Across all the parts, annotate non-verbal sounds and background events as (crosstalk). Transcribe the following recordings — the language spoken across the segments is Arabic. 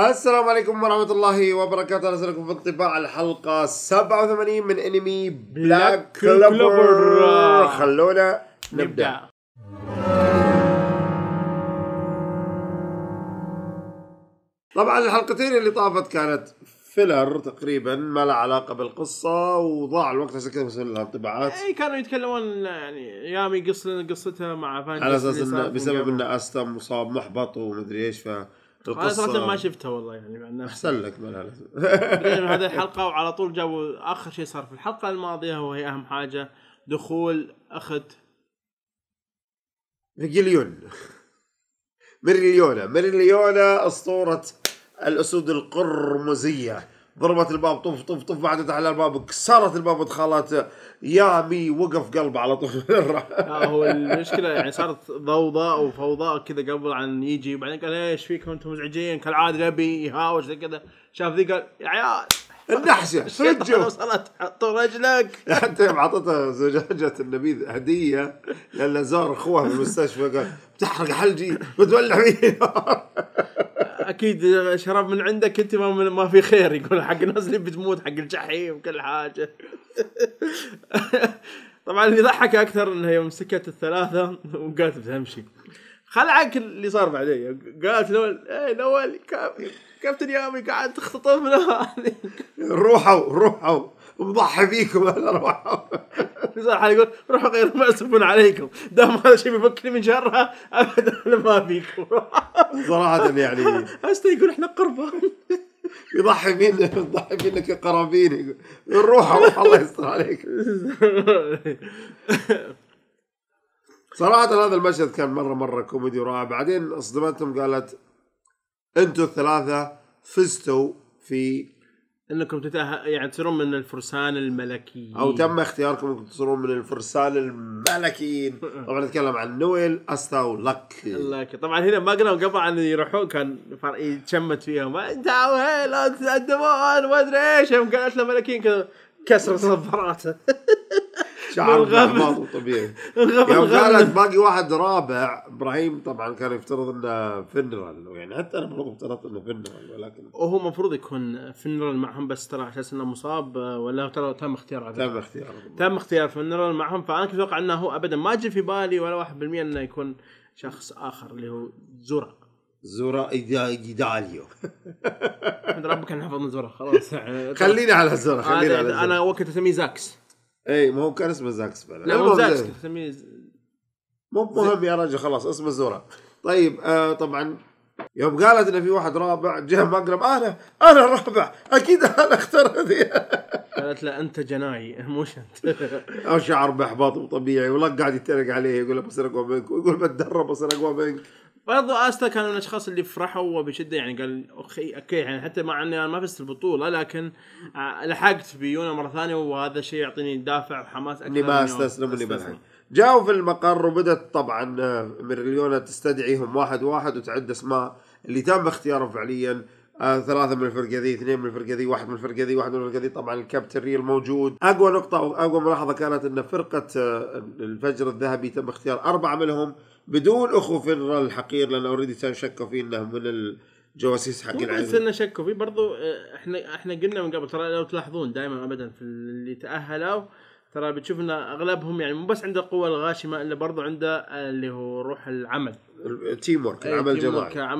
السلام عليكم ورحمة الله وبركاته في انطباع الحلقة 87 من انمي بلاك كلوبر خلونا نبدأ طبعا الحلقتين اللي طافت كانت فيلر تقريبا ما لها علاقه بالقصه وضاع الوقت عشان كذا بسوي لها انطباعات اي كانوا يتكلمون يعني يامي قص لنا قصتها مع فان على اساس انه بسبب انه استا مصاب محبط ومدري ايش ف القصة... انا صراحه ما شفتها والله يعني مع الناس احسن لك من هذه (laughs) الحلقه وعلى طول جابوا اخر شيء صار في الحلقه الماضيه وهي اهم حاجه دخول اخت ميجليون مريليونا مريليونا اسطوره الاسود القرمزيه ضربت الباب طف طف طف بعدت على الباب كسرت الباب ودخلت يا مي وقف قلبه على طول آه، هو المشكله يعني صارت ضوضاء وفوضى كذا قبل عن يجي وبعدين قال ايش فيكم انتم مزعجين كالعاده نبي يهاوش زي كذا شاف ذي قال يا عيال النحسه سجل وصلت حطوا رجلك (laughs) حتى يوم اعطته زجاجه النبيذ هديه لان زار اخوها في المستشفى قال بتحرق حلجي بتولع فيه (laughs) اكيد شراب من عندك انت ما, ما في خير يقول حق الناس اللي بتموت حق الجحيم كل حاجه (laughs) طبعا اللي ضحك اكثر انها يوم سكت الثلاثه وقالت بتمشي خلعك اللي صار بعدين قالت نول اي نول كابتن يامي قاعد تختطفنا (laughs) روحوا روحوا مضحي فيكم انا روحوا لسان حالي يقول روحوا ما اسفون عليكم دام هذا شيء بيفكني من شرها ابدا انا ما فيكم صراحة يعني هسه يقول احنا قربة يضحي فينا يضحي فينا كقرابين روح الله يستر عليك صراحة هذا المشهد كان مرة مرة كوميدي ورائع بعدين اصدمتهم قالت انتم الثلاثة فزتوا في انكم تتأه... يعني تصيرون من الفرسان الملكيين او تم اختياركم انكم تصيرون من الفرسان الملكيين (laughs) طبعا نتكلم عن نويل استا ولك لك طبعا هنا ما قلنا قبل عن يروحون كان يتشمت فيهم انت وهيل انت ما ادري ايش قالت له ملكيين كذا كسر صباراته (laughs) شعر مغمض طبيعي يوم كانت باقي واحد رابع ابراهيم طبعا كان يفترض انه فنرال يعني حتى انا المفروض افترضت انه فنرال ولكن وهو المفروض يكون فنرال معهم بس ترى على اساس انه مصاب ولا ترى تم اختيار تم اختيار تم اختيار فنرال معهم فانا كنت اتوقع انه هو ابدا ما جاء في بالي ولا 1% انه يكون شخص اخر اللي هو زورا زورا ايداليو (laughs) ربك انا حفظنا زورا خلاص (laughs) خلينا على زورا خلينا على زورا انا وقت اسميه زاكس اي ما هو كان اسمه زاك سبيلر لا إيه مو زاك سميه مو مهم يا رجل خلاص اسمه زورا طيب آه طبعا يوم قالت انه في واحد رابع جاء مقرب انا انا الرابع اكيد انا اخترت قالت له انت جناي مش انت (laughs) شعر باحباط وطبيعي ولا قاعد يترق عليه يقول بصير اقوى منك ويقول بتدرب بصير اقوى منك برضو استا كان من الاشخاص اللي فرحوا بشده يعني قال اخي اوكي يعني حتى مع اني انا ما فزت البطوله لكن آه، لحقت بيونا مره ثانيه وهذا الشيء يعطيني دافع وحماس اكثر اللي ما استسلم واللي ما جاوا في المقر وبدت طبعا آه، مريليونا تستدعيهم واحد واحد وتعد اسماء اللي تم اختيارهم فعليا آه ثلاثة من الفرقة ذي، اثنين من الفرقة ذي، واحد من الفرقة ذي، واحد من الفرقة ذي، طبعا الكابتن ريل موجود، أقوى نقطة وأقوى ملاحظة كانت أن فرقة آه الفجر الذهبي تم اختيار أربعة منهم بدون اخو فر الحقير لان اوريدي شكوا فيه انه من الجواسيس حق العلم بس انه شكوا فيه برضو آه، احنا احنا قلنا من قبل ترى لو تلاحظون دائما ابدا في اللي تاهلوا ترى بتشوف ان اغلبهم يعني مو بس عنده القوه الغاشمه الا برضو عنده آه، اللي هو روح العمل التيم إيه، ورك العمل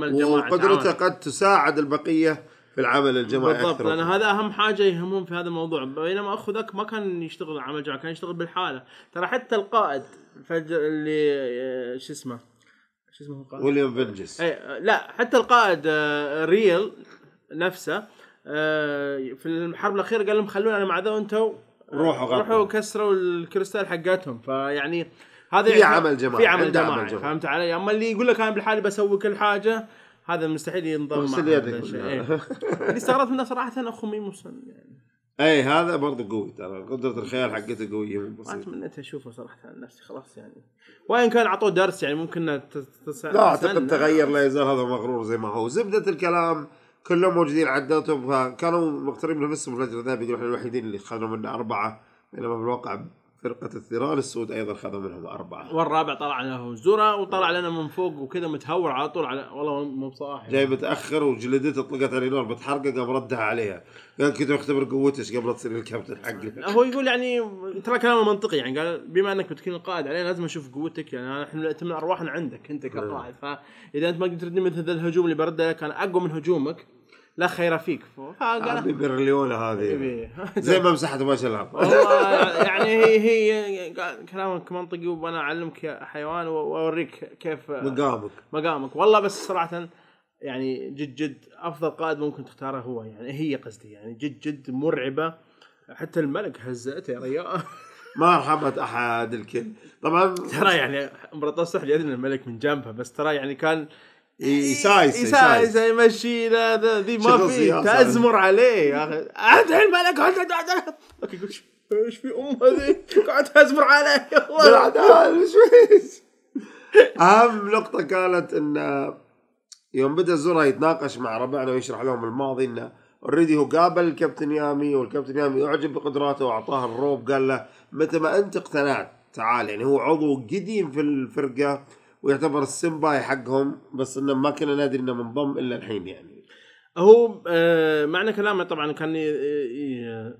الجماعي وقدرته قد تساعد البقيه في العمل الجماعي بالضبط لان هذا اهم حاجه يهمهم في هذا الموضوع بينما اخو ذاك ما كان يشتغل عمل جماعي كان يشتغل بالحاله ترى حتى القائد الفجر اللي آه، شو اسمه شو اسمه القائد ويليام فيرجس إيه، لا حتى القائد آه، ريل نفسه آه، في الحرب الاخيره قال لهم خلونا انا مع ذا انتم روحوا غطل. روحوا كسروا الكريستال حقتهم فيعني هذا في عمل جماعي في عمل جماعي, عمل جماعي. فهمت علي؟ اما اللي يقول لك انا بالحالي بسوي كل حاجه هذا مستحيل ينضم مستحيل يدك إيه. اللي استغربت منه صراحه اخو ميمو يعني اي هذا برضه قوي ترى قدره الخيال حقته قويه ما تمنيت اشوفه صراحه عن نفسي خلاص يعني وان كان اعطوه درس يعني ممكن تس... لا اعتقد تغير لا يزال هذا مغرور زي ما هو زبده الكلام كلهم موجودين عدتهم فكانوا مقتربين من نفسهم الفتره ذا بيقولوا احنا الوحيدين اللي خلونا منه اربعه بينما في الواقع فرقه الثيران السود ايضا خذوا منهم اربعه والرابع طلع لنا زورا وطلع لنا من فوق وكذا متهور على طول على والله مو بصاحي جاي متاخر وجلدته طلقت نور بتحرقه قام ردها عليها قال كنت اختبر قوتك قبل تصير الكابتن حقي (laughs) هو يقول يعني ترى كلامه منطقي يعني قال بما انك بتكون القائد علينا لازم اشوف قوتك يعني احنا تم ارواحنا عندك انت كقائد فاذا انت ما قدرت تردني مثل الهجوم اللي برده لك انا اقوى من هجومك لا خير فيك فقال برليونة هذه زي ما مسحت ما شلها يعني هي هي كلامك منطقي وانا اعلمك يا حيوان واوريك كيف مقامك مقامك والله بس صراحه يعني جد جد افضل قائد ممكن تختاره هو يعني هي قصدي يعني جد جد مرعبه حتى الملك هزأت يا ريال ما رحمت احد الكل طبعا ترى يعني امبراطور سحر يدري الملك من جنبه بس ترى يعني كان يسايس يسايس يمشي هذا ذي ما في تزمر عليه يا اخي انت الحين مالك ايش في ام هذه قاعد تزمر عليه والله ايش اهم نقطه كانت ان يوم بدا الزرع يتناقش مع ربعنا ويشرح لهم الماضي انه اوريدي هو قابل الكابتن يامي والكابتن يامي اعجب بقدراته واعطاه الروب قال له متى ما انت اقتنعت تعال يعني هو عضو قديم في الفرقه ويعتبر السمباي حقهم بس انه ما كنا ندري انه منضم الا الحين يعني هو آه، معنى كلامه طبعا كان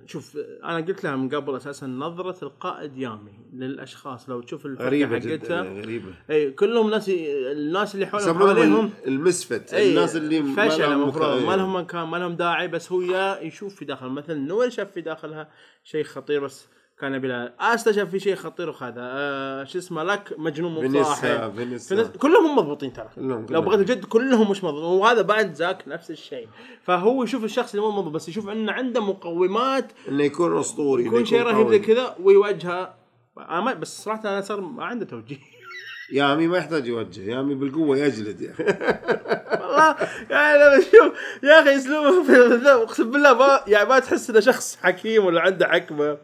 شوف انا قلت لها من قبل اساسا نظره القائد يامي للاشخاص لو تشوف الفكره حقتها يعني غريبه اي كلهم ناس الناس اللي حولهم حواليهم المسفت أي الناس اللي فشل المفروض ما لهم مكان ما لهم داعي بس هو يشوف في داخل مثلا نور شاف في داخلها شيء خطير بس كان بلال استشف في شيء خطير وخذا آه شو اسمه لك مجنون مصاحب فينيسا كلهم مو مضبوطين ترى لو بغيت الجد كلهم مش مضبوطين وهذا بعد ذاك نفس الشيء فهو يشوف الشخص اللي مو مضبوط بس يشوف انه عنده مقومات انه يكون اسطوري يكون شيء رهيب زي كذا ويوجهه انا بس صراحه انا صار ما عنده توجيه يا عمي ما يحتاج يوجه يا عمي بالقوه يجلد يا اخي والله يعني لما تشوف يا اخي اسلوبه اقسم بالله ما يعني ما تحس انه شخص حكيم ولا عنده حكمه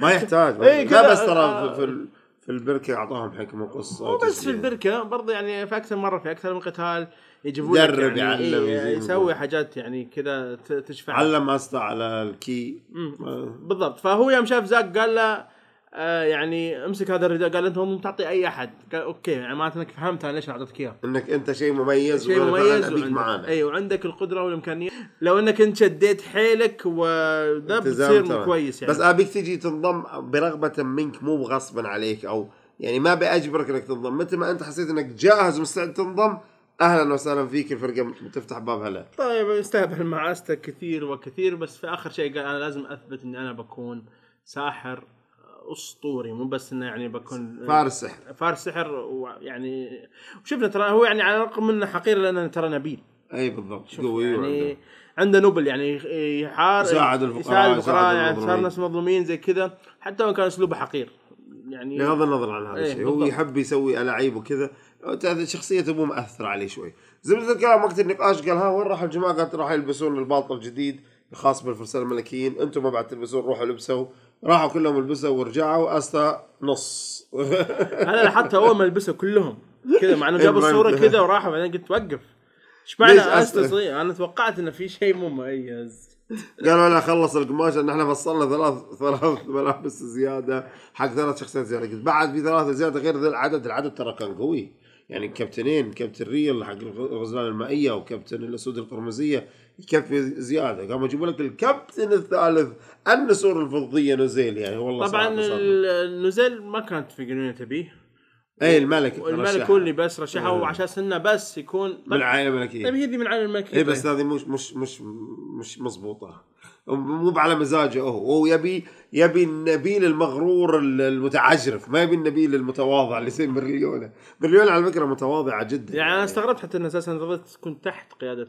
ما يحتاج اي لا بس ترى في, آه. في في البركه اعطاهم حكمه وقصه مو بس في البركه برضه يعني في اكثر مره في اكثر من قتال يجيبون لك يعني يعلم إيه يسوي حاجات يعني كذا تشفع علم اسطى على الكي بالضبط فهو يوم شاف زاك قال له آه، يعني امسك هذا الرداء قال انت مو تعطي اي احد قال اوكي يعني معناته انك فهمت انا ليش اعطيتك اياه انك انت شيء مميز شيء مميز وعندك معانا اي أيوة، وعندك القدره والامكانيه لو انك انت شديت حيلك وذا بتصير كويس يعني بس ابيك تجي تنضم برغبه منك مو بغصبا عليك او يعني ما باجبرك انك تنضم متى ما انت حسيت انك جاهز ومستعد تنضم اهلا وسهلا فيك الفرقه تفتح بابها له طيب استهبل مع استا كثير وكثير بس في اخر شيء قال انا لازم اثبت اني انا بكون ساحر اسطوري مو بس انه يعني بكون فارس سحر فارس سحر ويعني وشفنا ترى هو يعني على الرغم انه حقير لانه ترى نبيل اي بالضبط قوي يعني عنده نبل يعني يحارب يساعد الفقراء يساعد الفقراء يعني صار ناس مظلومين زي كذا حتى وان كان اسلوبه حقير يعني بغض النظر عن هذا إيه، الشيء هو يحب يسوي الاعيب وكذا شخصية مو مأثر عليه شوي زبدة الكلام وقت النقاش قال ها وين راح الجماعة قالت راح يلبسون الباطل الجديد الخاص بالفرسان الملكيين انتم ما بعد تلبسون روحوا لبسوا راحوا كلهم لبسوا ورجعوا استا نص انا لاحظتها اول ما لبسوا كلهم كذا مع انه جابوا إيه، الصوره كذا وراحوا بعدين قلت وقف ايش معنى استا صغير انا توقعت انه في شيء مو مميز قالوا انا خلص القماش ان احنا فصلنا ثلاث ثلاث ملابس زياده حق ثلاث شخصيات زياده قلت بعد في ثلاثه زياده غير ذا العدد العدد ترى كان قوي يعني كابتنين كابتن ريل حق الغزلان المائيه وكابتن الاسود القرمزيه يكفي زياده قام اجيب لك الكابتن الثالث النسور الفضيه نزيل يعني والله طبعا نزيل ما كانت في قانون تبيه اي الملك الملك هو اللي بس رشحه اساس إيه. انه بس يكون من العائله الملكيه طيب من العائله الملكيه اي بس طيب. هذه مش مش مش مش مضبوطه مو على مزاجه هو هو يبي يبي النبيل المغرور المتعجرف ما يبي النبيل المتواضع اللي زي برليولا برليولا على فكره متواضعه جدا يعني, يعني انا استغربت حتى ان اساسا فضلت تكون تحت قياده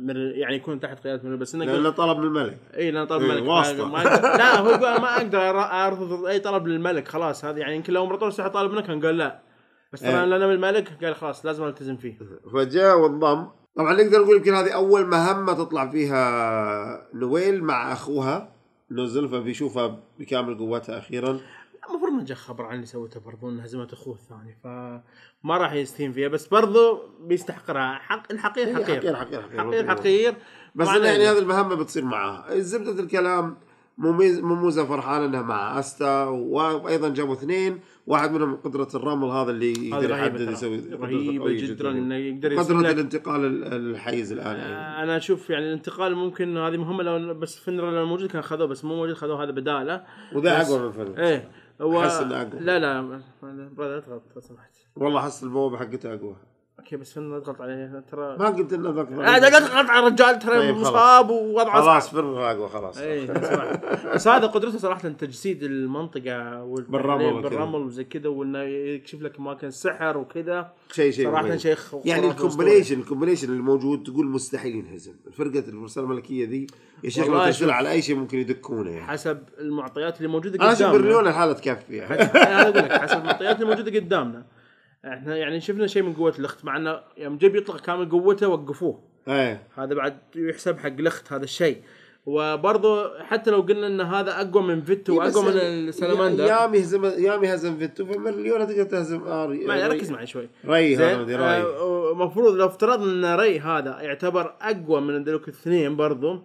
من يعني يكون تحت قياده من بس انه لانه طلب من الملك اي لانه طلب من الملك واسطه ما لا هو يقول ما اقدر ارفض اي طلب للملك خلاص هذا يعني يمكن لو امبراطور سحر طالب منك كان قال لا بس طبعا لنا من الملك قال خلاص لازم التزم فيه فجاء وانضم طبعا نقدر نقول يمكن هذه اول مهمه تطلع فيها نويل مع اخوها انه زلفا بيشوفها بكامل قوتها اخيرا المفروض ما جاء خبر عن اللي سوته برضو انه هزمت اخوه الثاني فما راح يستهين فيها بس برضو بيستحق حق الحقير إيه، حقير حقير حقير حقير, حقير, حقير, حقير بس يعني, يعني هذه المهمه بتصير معاها زبده الكلام موموزا فرحان انها مع استا وايضا جابوا اثنين واحد منهم قدره الرمل هذا اللي يقدر يحدد يسوي رهيبه جدا انه يقدر قدره الانتقال الحيز الان يعني. انا اشوف يعني الانتقال ممكن هذه مهمه لو بس فنر لو موجود كان خذوه بس مو موجود خذوه هذا بداله وذا اقوى من فنر ايه هو احس انه اقوى لا لا لا تغلط لو سمحت والله احس البوابه حقته اقوى اوكي بس لا تضغط عليه ترى ما قلت الا ضغط آه، لا اضغط على الرجال ترى طيب، مصاب ووضعه خلاص بالرفاق وخلاص إيه، بس هذا قدرته صراحه تجسيد المنطقه بالرمل يعني بالرمل وزي كذا وانه يكشف لك اماكن السحر وكذا شيء شيء صراحه شيء يعني الكومبينيشن الكومبينيشن موجود تقول مستحيل ينهزم فرقه الفرسان الملكيه ذي يا شيخ لو تشتغل على اي شيء ممكن يدكونه يعني حسب المعطيات اللي موجوده قدامنا انا اشوف برليون الحاله تكفي يعني. انا اقول لك حسب المعطيات اللي موجوده قدامنا احنا يعني شفنا شيء من قوه الاخت مع انه يوم جيب يطلق كامل قوته وقفوه ايه هذا بعد يحسب حق الاخت هذا الشيء وبرضه حتى لو قلنا ان هذا اقوى من فيتو إيه، واقوى من يعني السلاماندر يام يهزم يام يهزم فيتو فمليون تقدر تهزم اري ري ركز معي شوي ري هذا مدري ري المفروض آه، لو افترضنا ان ري هذا يعتبر اقوى من ذلوك الاثنين برضه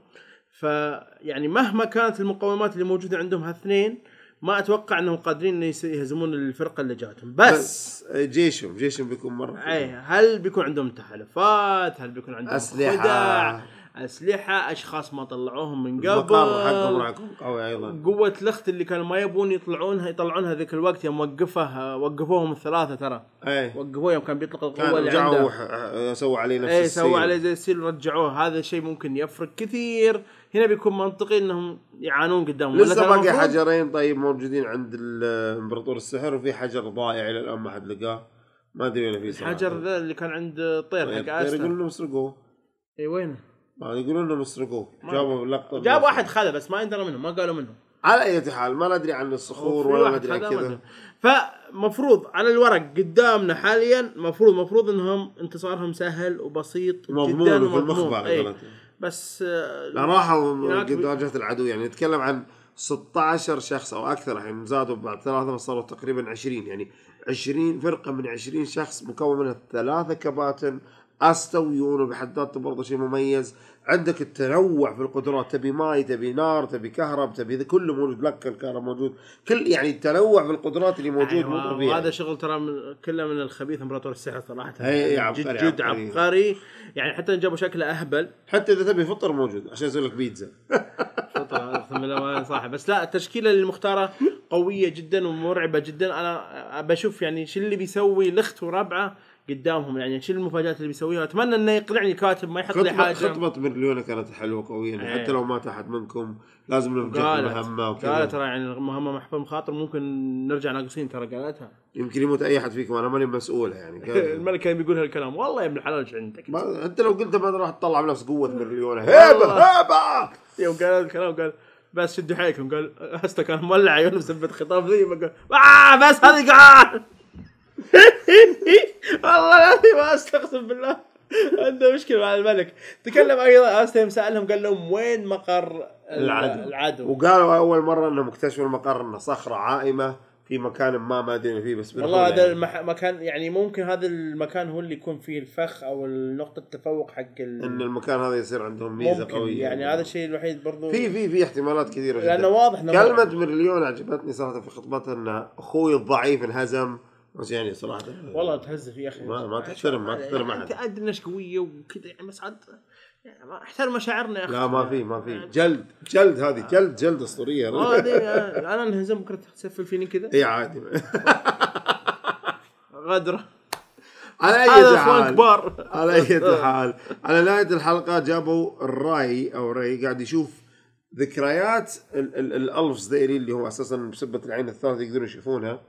فيعني مهما كانت المقومات اللي موجوده عندهم هالاثنين ما اتوقع انهم قادرين ان يهزمون الفرقه اللي جاتهم بس, بس إيه، جيشهم جيشهم بيكون مره اي هل بيكون عندهم تحالفات؟ هل بيكون عندهم اسلحه خدع؟ اسلحه اشخاص ما طلعوهم من قبل حقهم قوي ايضا قوه الاخت اللي كانوا ما يبون يطلعونها يطلعونها ذاك الوقت يوم وقفها وقفوهم الثلاثه ترى اي وقفوه يوم كان بيطلق القوه اللي عنده آه، سووا عليه نفس اي سووا عليه زي السيل رجعوه هذا الشيء ممكن يفرق كثير هنا بيكون منطقي انهم يعانون قدامهم لسه باقي حجرين طيب موجودين عند الامبراطور آه، السحر وفي حجر ضائع الى الان ما حد لقاه ما ادري وين في الحجر ذا اللي كان عند الطير طيب، حق اسد يقول لهم سرقوه اي وينه؟ ما يعني يقولون انهم سرقوه جابوا لقطه جاب واحد خذه بس ما يندرى منهم ما قالوا منهم على اي حال ما ندري عن الصخور ولا ندري عن كذا فمفروض على الورق قدامنا حاليا مفروض مفروض انهم انتصارهم سهل وبسيط مضمون في المخبر إيه. بس آه، لا راحوا قد واجهت العدو يعني نتكلم عن 16 شخص او اكثر الحين يعني زادوا بعد ثلاثه صاروا تقريبا 20 يعني 20 فرقه من 20 شخص مكون من ثلاثه كباتن استا ويونو بحد ذاته برضه شيء مميز عندك التنوع في القدرات تبي ماي تبي نار تبي كهرب تبي ذا كله موجود لك الكهرب موجود كل يعني التنوع في القدرات اللي موجود أيوة مو طبيعي هذا شغل ترى من كله من الخبيث امبراطور السحر صراحه يعني جد جد عبقري. يعني حتى جابوا شكله اهبل حتى اذا تبي فطر موجود عشان يسوي لك بيتزا (laughs) فطر صح بس لا التشكيله اللي مختاره قويه جدا ومرعبه جدا انا بشوف يعني شو اللي بيسوي الاخت وربعه قدامهم يعني شنو المفاجات اللي بيسويها اتمنى انه يقنعني الكاتب ما يحط لي حاجه خطبه برليونه كانت حلوه قويه يعني حتى إيه. لو مات احد منكم لازم نرجع المهمه وكذا قالت ترى يعني المهمه محفوظة مخاطر ممكن نرجع ناقصين ترى قالتها يمكن يموت اي احد فيكم انا ماني مسؤول يعني (laughs) الملك كان بيقول هالكلام والله يا ابن الحلال ايش عندك انت لو قلت ما راح تطلع بنفس قوه برليونه هيبه هيبه يوم قال الكلام قال بس شدوا حيلكم قال هسته كان مولع عيونه مثبت خطاب ذي آه، بس هذه قال (laughs) والله العظيم استقسم بالله عنده مشكله مع الملك تكلم ايضا استهم سالهم قال لهم وين مقر العدو, العدو. وقالوا اول مره انهم اكتشفوا المقر انه صخره عائمه في مكان ما ما ادري فيه بس والله هذا يعني. المكان يعني ممكن هذا المكان هو اللي يكون فيه الفخ او نقطه التفوق حق ال... ان المكان هذا يصير عندهم ميزه ممكن قويه يعني, يعني هذا الشيء الوحيد برضو في في في احتمالات كثيره جدا لانه واضح كلمه مريون عجبتني صراحه في خطبتها ان اخوي الضعيف انهزم بس يعني صراحه والله في يا اخي ما, ما تحترم ما تحترم يعني احد انت ادري انك قويه وكذا يعني بس عاد يعني احترم مشاعرنا يا اخي لا ما في ما في يعني- جلد جلد هذه جلد جلد اسطوريه انا انهزم بكره تسفل فيني كذا اي عادي غدره على اي حال كبار على اي حال على نهايه الحلقه جابوا الراي او راي قاعد يشوف ذكريات الالفز ذيلي اللي هو اساسا بسبه العين الثالثه يقدرون يشوفونها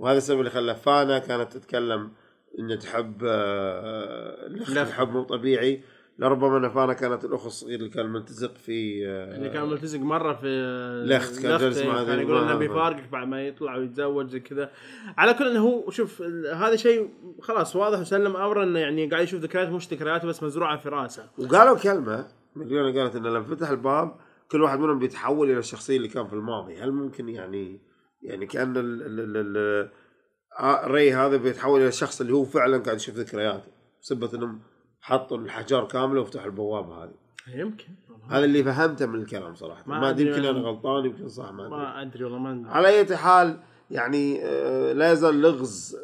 وهذا السبب اللي خلى فانا كانت تتكلم انها تحب آه، الاخ الحب مو طبيعي لربما ان فانا كانت الاخ الصغير اللي كان ملتزق في آه، اللي كان ملتزق مره في الاخت كان جالس مع كان يقول انه بيفارقك بعد ما يطلع ويتزوج زي كذا على كل انه هو شوف هذا شيء خلاص واضح وسلم امره انه يعني قاعد يشوف ذكريات مش ذكريات بس مزروعه في راسه وقالوا كلمه مليون قالت انه لما فتح الباب كل واحد منهم بيتحول الى الشخصيه اللي كان في الماضي هل ممكن يعني يعني كان ال ال ال ري هذا بيتحول الى الشخص اللي هو فعلا قاعد يشوف ذكرياته بسبب انهم حطوا الحجار كامله وفتحوا البوابه هذه يمكن هذا اللي فهمته من الكلام صراحه ما ادري يمكن انا غلطان يمكن صح ما ادري ما ادري والله ما على اي حال يعني آه لا يزال لغز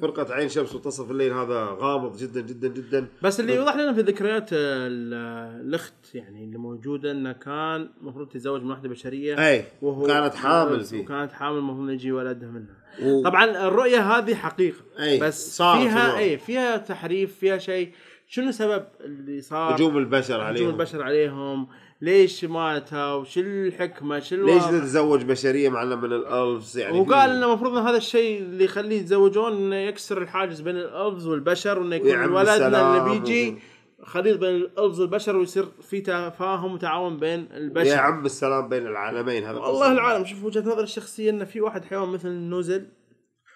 فرقه عين شمس منتصف الليل هذا غامض جدا جدا جدا بس اللي يوضح لنا في ذكريات الاخت يعني اللي موجوده انه كان المفروض تتزوج من واحده بشريه اي وهو كانت حامل فيه وكانت حامل المفروض يجي ولدها منها و... طبعا الرؤيه هذه حقيقه أي. بس فيها اي فيها تحريف فيها شيء شنو سبب اللي صار هجوم البشر عليهم هجوم البشر عليهم ليش ماتوا شو الحكمه شو ليش تتزوج بشريه مع من الالفز يعني وقال انه المفروض ان هذا الشيء اللي يخليه يتزوجون انه يكسر الحاجز بين الالفز والبشر وانه يكون ولدنا اللي بيجي خليط بين الالفز والبشر ويصير في تفاهم وتعاون بين البشر يا عم السلام بين العالمين هذا والله العالم شوف وجهه نظر الشخصيه انه في واحد حيوان مثل النوزل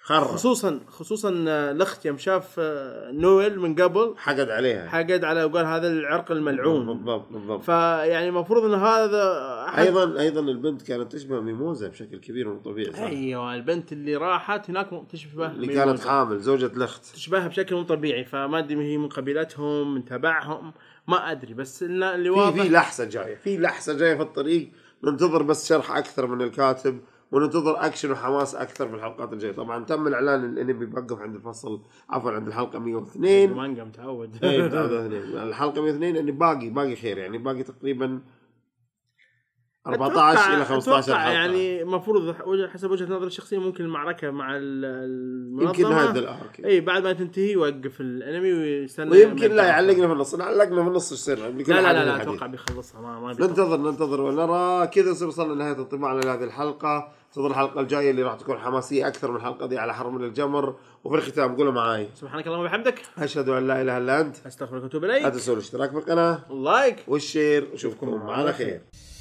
خرب خصوصا خصوصا آه، الاخت يوم شاف آه، نويل من قبل حقد عليها حقد على وقال هذا العرق الملعون بالضبط بالضبط فيعني المفروض ان هذا ايضا ايضا البنت كانت تشبه ميموزا بشكل كبير طبيعي صح؟ ايوه البنت اللي راحت هناك تشبه اللي كانت حامل زوجة الاخت تشبهها بشكل مو طبيعي فما ادري هي من قبيلتهم من تبعهم ما ادري بس اللي واضح في لحسه جايه في لحسه جايه في الطريق ننتظر بس شرح اكثر من الكاتب وننتظر اكشن وحماس اكثر في الحلقات الجايه طبعا تم الاعلان الانمي بيوقف عند الفصل عفوا عند الحلقه 102 المانجا متعود إيه، متعود الحلقه 102 يعني باقي باقي خير يعني باقي تقريبا 14 الى 15 حلقه يعني المفروض حسب وجهه نظري الشخصيه ممكن المعركه مع المنظمه يمكن هذا الارك اي بعد ما تنتهي يوقف الانمي ويستنى ويمكن لا يعلقنا في النص علقنا في النص ايش يصير لا لا لا اتوقع بيخلصها ما, ما ننتظر ننتظر ونرى كذا نصير وصلنا لنهايه انطباعنا لهذه الحلقه انتظر الحلقه الجايه اللي راح تكون حماسيه اكثر من الحلقه دي على حرم الجمر وفي الختام قولوا معاي سبحانك اللهم وبحمدك اشهد ان لا اله الا انت استغفرك واتوب اليك لا تنسوا الاشتراك في القناه اللايك والشير واشوفكم على خير.